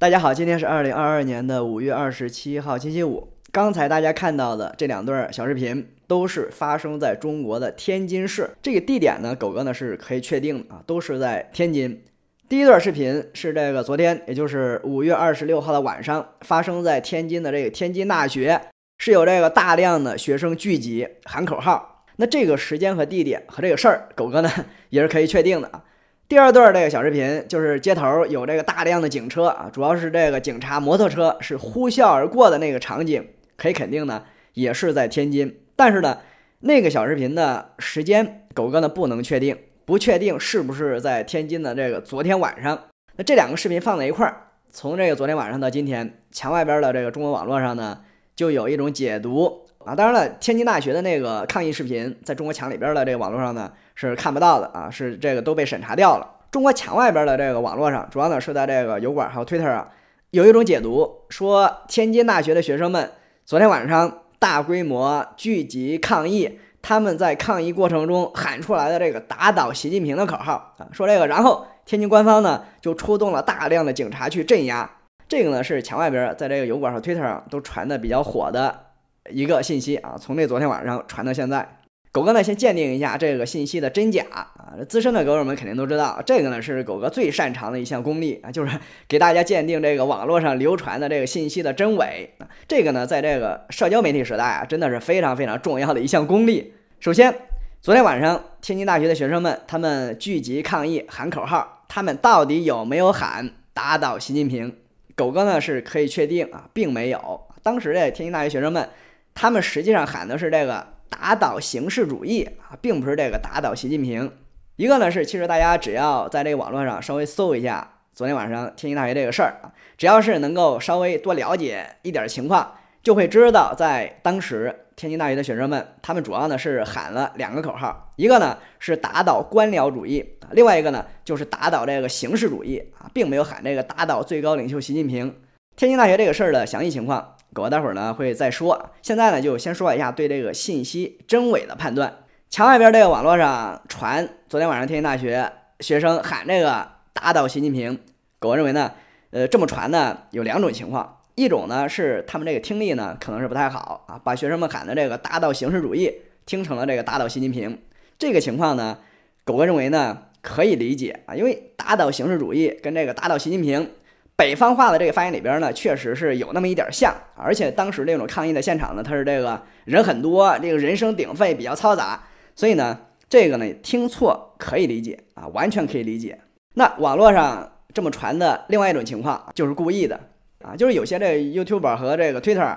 大家好，今天是二零二二年的五月二十七号，星期五。刚才大家看到的这两段小视频，都是发生在中国的天津市。这个地点呢，狗哥呢是可以确定的啊，都是在天津。第一段视频是这个昨天，也就是五月二十六号的晚上，发生在天津的这个天津大学，是有这个大量的学生聚集喊口号。那这个时间和地点和这个事儿，狗哥呢也是可以确定的。啊。第二段这个小视频就是街头有这个大量的警车啊，主要是这个警察摩托车是呼啸而过的那个场景，可以肯定呢也是在天津。但是呢，那个小视频的时间狗哥呢不能确定，不确定是不是在天津的这个昨天晚上。那这两个视频放在一块儿，从这个昨天晚上到今天，墙外边的这个中国网络上呢，就有一种解读啊。当然了，天津大学的那个抗议视频在中国墙里边的这个网络上呢。是看不到的啊，是这个都被审查掉了。中国墙外边的这个网络上，主要呢是在这个油管还有 Twitter 上，有一种解读说，天津大学的学生们昨天晚上大规模聚集抗议，他们在抗议过程中喊出来的这个“打倒习近平”的口号啊，说这个，然后天津官方呢就出动了大量的警察去镇压。这个呢是墙外边在这个油管和 Twitter 上都传的比较火的一个信息啊，从那昨天晚上传到现在。狗哥呢，先鉴定一下这个信息的真假啊！资深的狗友们肯定都知道，这个呢是狗哥最擅长的一项功力啊，就是给大家鉴定这个网络上流传的这个信息的真伪啊。这个呢，在这个社交媒体时代啊，真的是非常非常重要的一项功力。首先，昨天晚上天津大学的学生们他们聚集抗议，喊口号，他们到底有没有喊“打倒习近平”？狗哥呢是可以确定啊，并没有。当时的天津大学学生们，他们实际上喊的是这个。打倒形式主义啊，并不是这个打倒习近平。一个呢是，其实大家只要在这个网络上稍微搜一下昨天晚上天津大学这个事儿啊，只要是能够稍微多了解一点情况，就会知道在当时天津大学的学生们，他们主要呢是喊了两个口号，一个呢是打倒官僚主义，另外一个呢就是打倒这个形式主义啊，并没有喊这个打倒最高领袖习近平。天津大学这个事儿的详细情况。狗哥待会儿呢会再说，现在呢就先说一下对这个信息真伪的判断。墙外边这个网络上传，昨天晚上天津大学学生喊这个“打倒习近平”，狗哥认为呢，呃，这么传呢有两种情况，一种呢是他们这个听力呢可能是不太好啊，把学生们喊的这个“打倒形式主义”听成了这个“打倒习近平”，这个情况呢，狗哥认为呢可以理解啊，因为“打倒形式主义”跟这个“打倒习近平”。北方话的这个发音里边呢，确实是有那么一点像，而且当时这种抗议的现场呢，它是这个人很多，这个人声鼎沸，比较嘈杂，所以呢，这个呢听错可以理解啊，完全可以理解。那网络上这么传的另外一种情况就是故意的啊，就是有些这 YouTube 和这个 Twitter，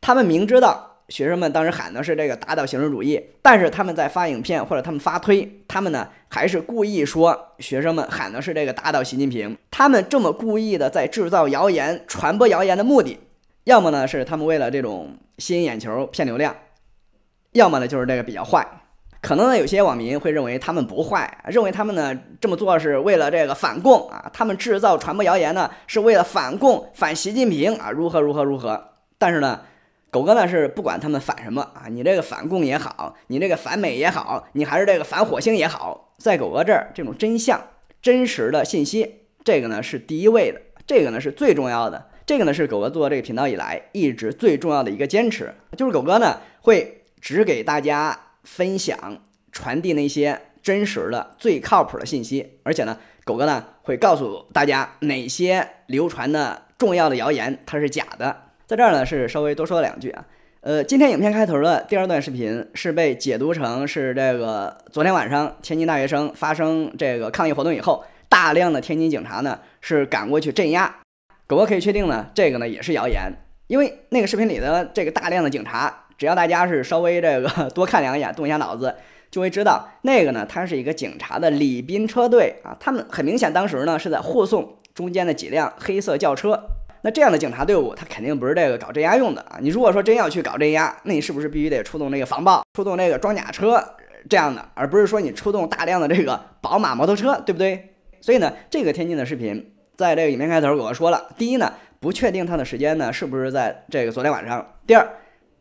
他们明知道学生们当时喊的是这个“打倒形式主义”，但是他们在发影片或者他们发推。他们呢，还是故意说学生们喊的是这个“打倒习近平”。他们这么故意的在制造谣言、传播谣言的目的，要么呢是他们为了这种吸引眼球、骗流量；要么呢就是这个比较坏。可能呢有些网民会认为他们不坏，认为他们呢这么做是为了这个反共啊，他们制造传播谣言呢是为了反共、反习近平啊，如何如何如何。但是呢。狗哥呢是不管他们反什么啊，你这个反共也好，你这个反美也好，你还是这个反火星也好，在狗哥这儿，这种真相、真实的信息，这个呢是第一位的，这个呢是最重要的，这个呢是狗哥做这个频道以来一直最重要的一个坚持，就是狗哥呢会只给大家分享、传递那些真实的、最靠谱的信息，而且呢，狗哥呢会告诉大家哪些流传的重要的谣言它是假的。在这儿呢，是稍微多说两句啊。呃，今天影片开头的第二段视频是被解读成是这个昨天晚上天津大学生发生这个抗议活动以后，大量的天津警察呢是赶过去镇压。狗哥可以确定呢，这个呢也是谣言，因为那个视频里的这个大量的警察，只要大家是稍微这个 多看两眼，动一下脑子，就会知道那个呢，它是一个警察的礼宾车队啊，他们很明显当时呢是在护送中间的几辆黑色轿车。那这样的警察队伍，他肯定不是这个搞镇压用的啊！你如果说真要去搞镇压，那你是不是必须得出动这个防暴、出动这个装甲车这样的，而不是说你出动大量的这个 宝马摩托车，对不对？所以呢，这个天津的视频，在这个里面开头我说了，第一呢，不确定他的时间呢是不是在这个昨天晚上；第二，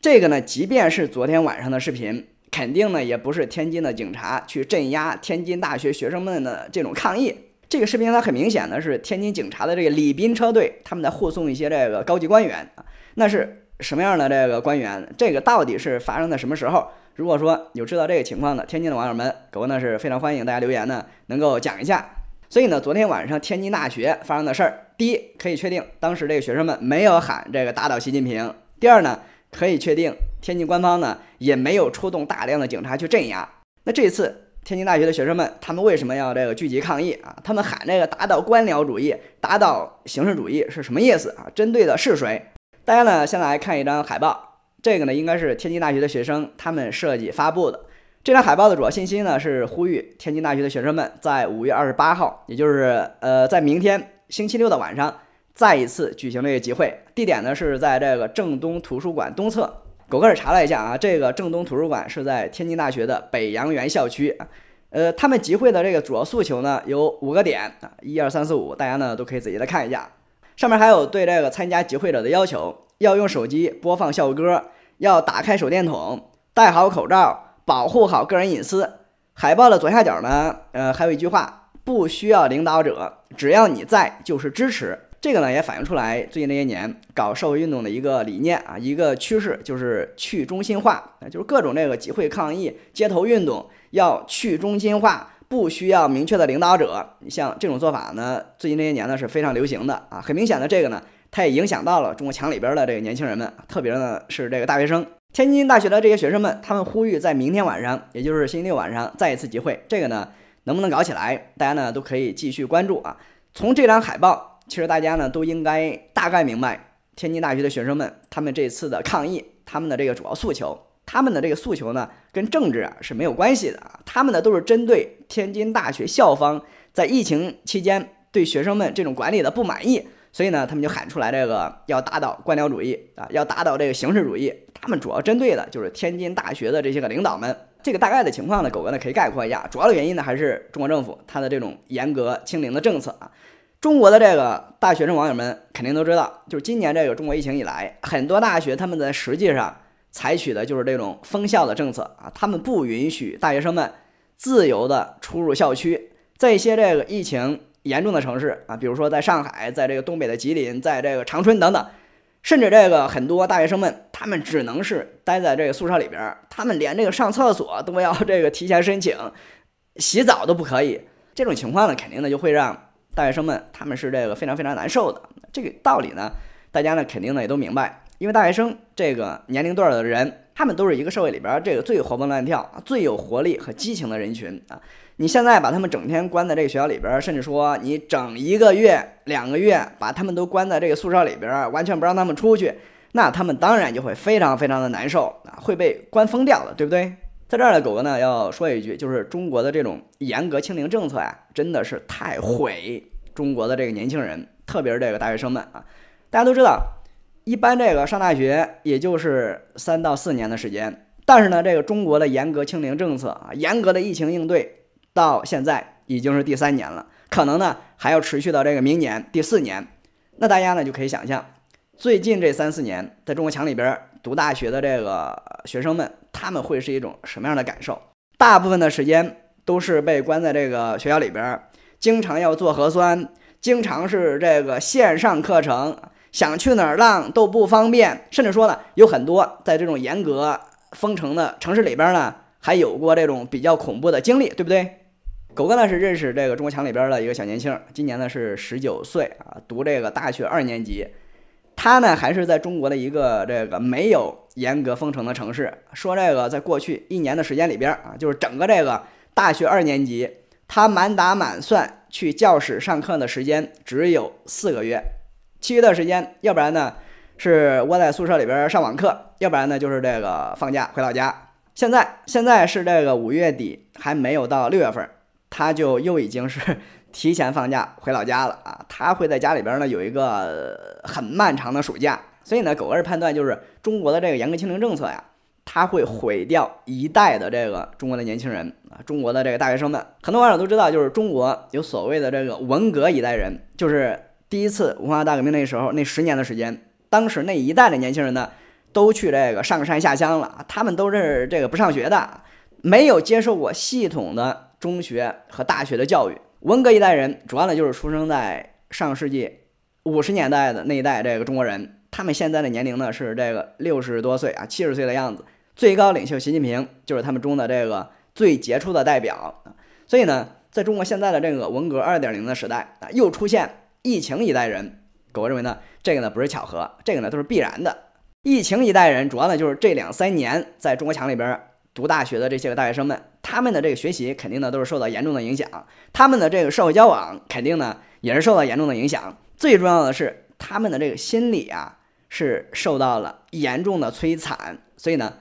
这个呢，即便是昨天晚上的视频，肯定呢也不是天津的警察去镇压天津大学学生们的这种抗议。这个视频它很明显的是天津警察的这个礼宾车队，他们在护送一些这个高级官员啊，那是什么样的这个官员？这个到底是发生在什么时候？如果说有知道这个情况的天津的网友们，狗呢是非常欢迎大家留言呢，能够讲一下。所以呢，昨天晚上天津大学发生的事儿，第一可以确定当时这个学生们没有喊这个打倒习近平，第二呢可以确定天津官方呢也没有出动大量的警察去镇压。那这次。天津大学的学生们，他们为什么要这个聚集抗议啊？他们喊这个打倒官僚主义，打倒形式主义是什么意思啊？针对的是谁？大家呢，先来看一张海报。这个呢，应该是天津大学的学生他们设计发布的。这张海报的主要信息呢，是呼吁天津大学的学生们在五月二十八号，也就是呃，在明天星期六的晚上，再一次举行这个集会。地点呢，是在这个正东图书馆东侧。狗哥儿查了一下啊，这个正东图书馆是在天津大学的北洋园校区。呃，他们集会的这个主要诉求呢，有五个点啊，一二三四五，大家呢都可以仔细的看一下。上面还有对这个参加集会者的要求，要用手机播放校歌，要打开手电筒，戴好口罩，保护好个人隐私。海报的左下角呢，呃，还有一句话，不需要领导者，只要你在就是支持。这个呢也反映出来最近这些年搞社会运动的一个理念啊，一个趋势就是去中心化，就是各种这个集会抗议、街头运动要去中心化，不需要明确的领导者。像这种做法呢，最近这些年呢是非常流行的啊。很明显的这个呢，它也影响到了中国墙里边的这个年轻人们，特别呢是这个大学生。天津大学的这些学生们，他们呼吁在明天晚上，也就是星期六晚上再一次集会。这个呢能不能搞起来，大家呢都可以继续关注啊。从这张海报。其实大家呢都应该大概明白，天津大学的学生们他们这次的抗议，他们的这个主要诉求，他们的这个诉求呢跟政治啊是没有关系的啊，他们呢都是针对天津大学校方在疫情期间对学生们这种管理的不满意，所以呢他们就喊出来这个要打倒官僚主义啊，要打倒这个形式主义，他们主要针对的就是天津大学的这些个领导们。这个大概的情况呢，狗哥呢可以概括一下，主要的原因呢还是中国政府它的这种严格清零的政策啊。中国的这个大学生网友们肯定都知道，就是今年这个中国疫情以来，很多大学他们在实际上采取的就是这种封校的政策啊，他们不允许大学生们自由的出入校区，在一些这个疫情严重的城市啊，比如说在上海，在这个东北的吉林，在这个长春等等，甚至这个很多大学生们他们只能是待在这个宿舍里边，他们连这个上厕所都要这个提前申请，洗澡都不可以，这种情况呢，肯定呢就会让。大学生们，他们是这个非常非常难受的这个道理呢，大家呢肯定呢也都明白，因为大学生这个年龄段的人，他们都是一个社会里边这个最活蹦乱跳、最有活力和激情的人群啊。你现在把他们整天关在这个学校里边，甚至说你整一个月、两个月把他们都关在这个宿舍里边，完全不让他们出去，那他们当然就会非常非常的难受啊，会被关疯掉的，对不对？在这儿呢，狗哥呢要说一句，就是中国的这种严格清零政策呀，真的是太毁中国的这个年轻人，特别是这个大学生们啊。大家都知道，一般这个上大学也就是三到四年的时间，但是呢，这个中国的严格清零政策啊，严格的疫情应对到现在已经是第三年了，可能呢还要持续到这个明年第四年。那大家呢就可以想象，最近这三四年，在中国墙里边读大学的这个学生们。他们会是一种什么样的感受？大部分的时间都是被关在这个学校里边，经常要做核酸，经常是这个线上课程，想去哪儿浪都不方便，甚至说呢，有很多在这种严格封城的城市里边呢，还有过这种比较恐怖的经历，对不对？狗哥呢是认识这个中国强里边的一个小年轻，今年呢是十九岁啊，读这个大学二年级。他呢，还是在中国的一个这个没有严格封城的城市。说这个，在过去一年的时间里边啊，就是整个这个大学二年级，他满打满算去教室上课的时间只有四个月，其余的时间，要不然呢是窝在宿舍里边上网课，要不然呢就是这个放假回老家。现在现在是这个五月底，还没有到六月份，他就又已经是。提前放假回老家了啊！他会在家里边呢有一个很漫长的暑假，所以呢，狗哥是判断就是中国的这个严格清零政策呀，它会毁掉一代的这个中国的年轻人啊，中国的这个大学生们。很多网友都知道，就是中国有所谓的这个文革一代人，就是第一次文化大革命那时候那十年的时间，当时那一代的年轻人呢，都去这个上山下乡了，他们都是这个不上学的，没有接受过系统的中学和大学的教育。文革一代人主要呢就是出生在上世纪五十年代的那一代这个中国人，他们现在的年龄呢是这个六十多岁啊七十岁的样子。最高领袖习近平就是他们中的这个最杰出的代表。所以呢，在中国现在的这个文革二点零的时代啊，又出现疫情一代人。哥认为呢，这个呢不是巧合，这个呢都是必然的。疫情一代人主要呢就是这两三年在中国墙里边读大学的这些个大学生们。他们的这个学习肯定呢都是受到严重的影响，他们的这个社会交往肯定呢也是受到严重的影响，最重要的是他们的这个心理啊是受到了严重的摧残，所以呢，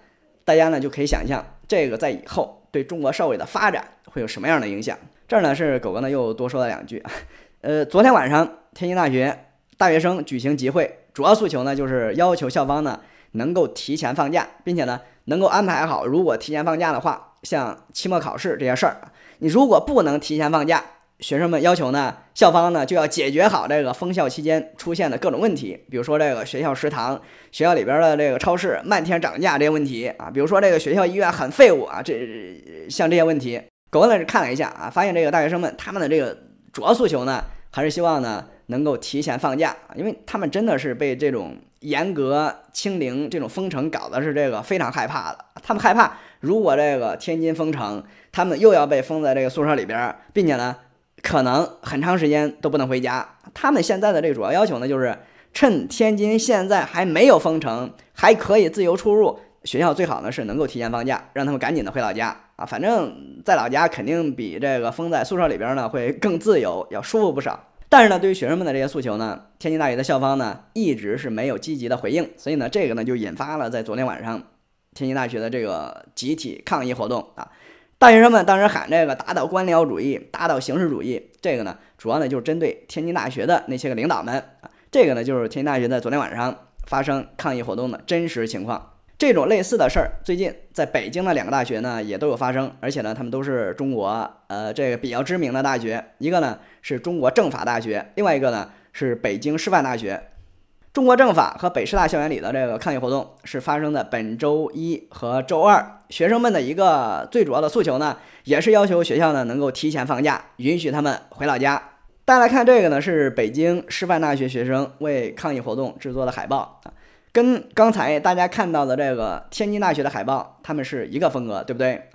大家呢就可以想象这个在以后对中国社会的发展会有什么样的影响。这儿呢是狗哥呢又多说了两句，呃，昨天晚上天津大学大学生举行集会，主要诉求呢就是要求校方呢能够提前放假，并且呢能够安排好，如果提前放假的话。像期末考试这些事儿你如果不能提前放假，学生们要求呢，校方呢就要解决好这个封校期间出现的各种问题，比如说这个学校食堂、学校里边的这个超市漫天涨价这些问题啊，比如说这个学校医院很废物啊，这像这些问题，狗文老师看了一下啊，发现这个大学生们他们的这个主要诉求呢，还是希望呢能够提前放假啊，因为他们真的是被这种严格清零、这种封城搞的是这个非常害怕的，他们害怕。如果这个天津封城，他们又要被封在这个宿舍里边，并且呢，可能很长时间都不能回家。他们现在的这主要要求呢，就是趁天津现在还没有封城，还可以自由出入学校，最好呢是能够提前放假，让他们赶紧的回老家啊。反正，在老家肯定比这个封在宿舍里边呢，会更自由，要舒服不少。但是呢，对于学生们的这些诉求呢，天津大学的校方呢，一直是没有积极的回应，所以呢，这个呢就引发了在昨天晚上。天津大学的这个集体抗议活动啊，大学生们当时喊这个“打倒官僚主义，打倒形式主义”，这个呢，主要呢就是针对天津大学的那些个领导们啊。这个呢，就是天津大学在昨天晚上发生抗议活动的真实情况。这种类似的事儿，最近在北京的两个大学呢也都有发生，而且呢，他们都是中国呃这个比较知名的大学，一个呢是中国政法大学，另外一个呢是北京师范大学。中国政法和北师大校园里的这个抗议活动是发生在本周一和周二，学生们的一个最主要的诉求呢，也是要求学校呢能够提前放假，允许他们回老家。大家来看这个呢，是北京师范大学学生为抗议活动制作的海报啊，跟刚才大家看到的这个天津大学的海报，他们是一个风格，对不对？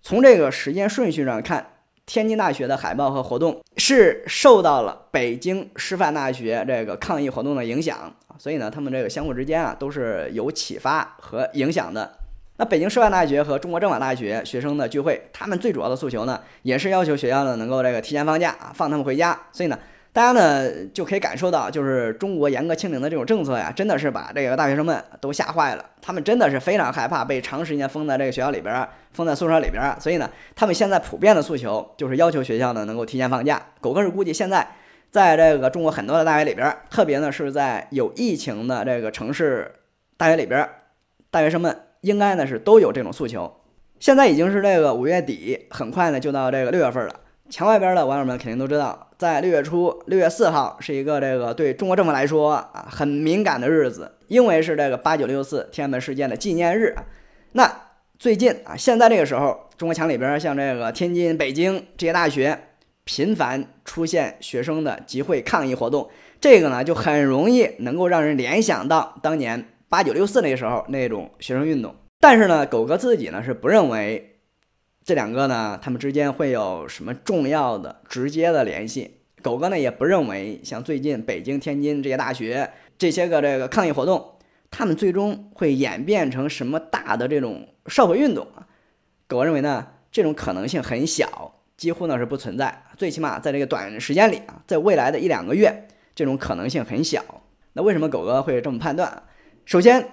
从这个时间顺序上看。天津大学的海报和活动是受到了北京师范大学这个抗议活动的影响所以呢，他们这个相互之间啊都是有启发和影响的。那北京师范大学和中国政法大学学生的聚会，他们最主要的诉求呢，也是要求学校呢能够这个提前放假啊，放他们回家。所以呢。大家呢就可以感受到，就是中国严格清零的这种政策呀，真的是把这个大学生们都吓坏了。他们真的是非常害怕被长时间封在这个学校里边，封在宿舍里边。所以呢，他们现在普遍的诉求就是要求学校呢能够提前放假。狗哥是估计，现在在这个中国很多的大学里边，特别呢是在有疫情的这个城市大学里边，大学生们应该呢是都有这种诉求。现在已经是这个五月底，很快呢就到这个六月份了。墙外边的网友们肯定都知道，在六月初六月四号是一个这个对中国政府来说啊很敏感的日子，因为是这个八九六四天安门事件的纪念日。那最近啊，现在这个时候，中国墙里边像这个天津、北京这些大学频繁出现学生的集会抗议活动，这个呢就很容易能够让人联想到当年八九六四那个时候那种学生运动。但是呢，狗哥自己呢是不认为。这两个呢，他们之间会有什么重要的直接的联系？狗哥呢也不认为，像最近北京、天津这些大学这些个这个抗议活动，他们最终会演变成什么大的这种社会运动啊？狗认为呢，这种可能性很小，几乎呢是不存在。最起码在这个短时间里啊，在未来的一两个月，这种可能性很小。那为什么狗哥会这么判断？首先，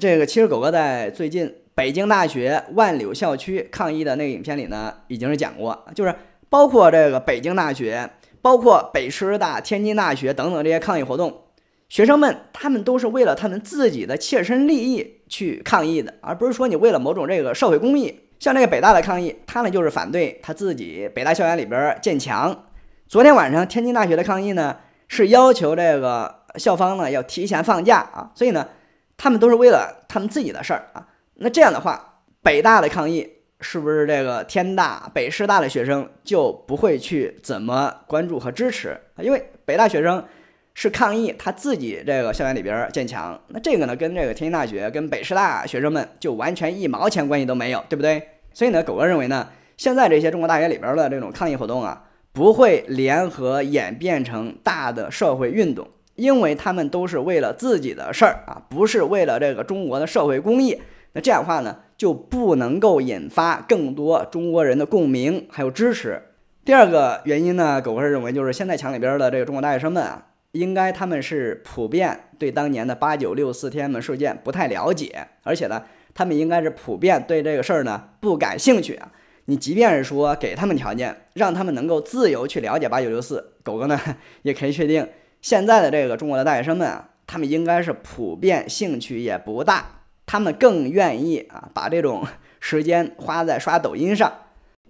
这个其实狗哥在最近。北京大学万柳校区抗议的那个影片里呢，已经是讲过，就是包括这个北京大学，包括北师大、天津大学等等这些抗议活动，学生们他们都是为了他们自己的切身利益去抗议的，而不是说你为了某种这个社会公益。像这个北大的抗议，他呢就是反对他自己北大校园里边建墙。昨天晚上天津大学的抗议呢，是要求这个校方呢要提前放假啊，所以呢，他们都是为了他们自己的事儿啊。那这样的话，北大的抗议是不是这个天大、北师大的学生就不会去怎么关注和支持啊？因为北大学生是抗议他自己这个校园里边建墙，那这个呢跟这个天津大学、跟北师大学生们就完全一毛钱关系都没有，对不对？所以呢，狗哥认为呢，现在这些中国大学里边的这种抗议活动啊，不会联合演变成大的社会运动，因为他们都是为了自己的事儿啊，不是为了这个中国的社会公益。那这样的话呢，就不能够引发更多中国人的共鸣，还有支持。第二个原因呢，狗哥认为就是现在墙里边的这个中国大学生们，啊，应该他们是普遍对当年的八九六四天安门事件不太了解，而且呢，他们应该是普遍对这个事儿呢不感兴趣啊。你即便是说给他们条件，让他们能够自由去了解八九六四，狗哥呢也可以确定，现在的这个中国的大学生们，啊，他们应该是普遍兴趣也不大。他们更愿意啊，把这种时间花在刷抖音上。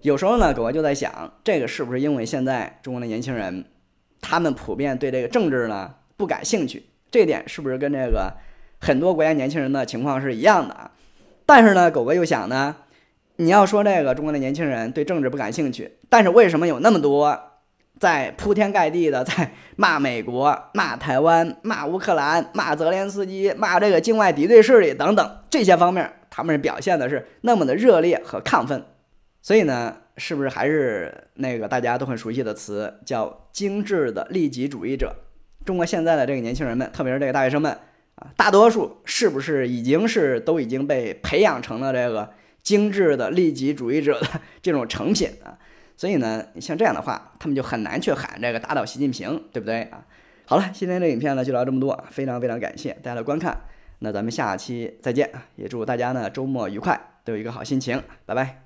有时候呢，狗哥就在想，这个是不是因为现在中国的年轻人，他们普遍对这个政治呢不感兴趣？这点是不是跟这个很多国家年轻人的情况是一样的啊？但是呢，狗哥又想呢，你要说这个中国的年轻人对政治不感兴趣，但是为什么有那么多？在铺天盖地的在骂美国、骂台湾、骂乌克兰、骂泽连斯基、骂这个境外敌对势力等等这些方面，他们表现的是那么的热烈和亢奋。所以呢，是不是还是那个大家都很熟悉的词叫精致的利己主义者？中国现在的这个年轻人们，特别是这个大学生们啊，大多数是不是已经是都已经被培养成了这个精致的利己主义者的这种成品啊？所以呢，像这样的话，他们就很难去喊这个打倒习近平，对不对啊？好了，今天这影片呢就聊这么多，非常非常感谢大家的观看，那咱们下期再见啊！也祝大家呢周末愉快，都有一个好心情，拜拜。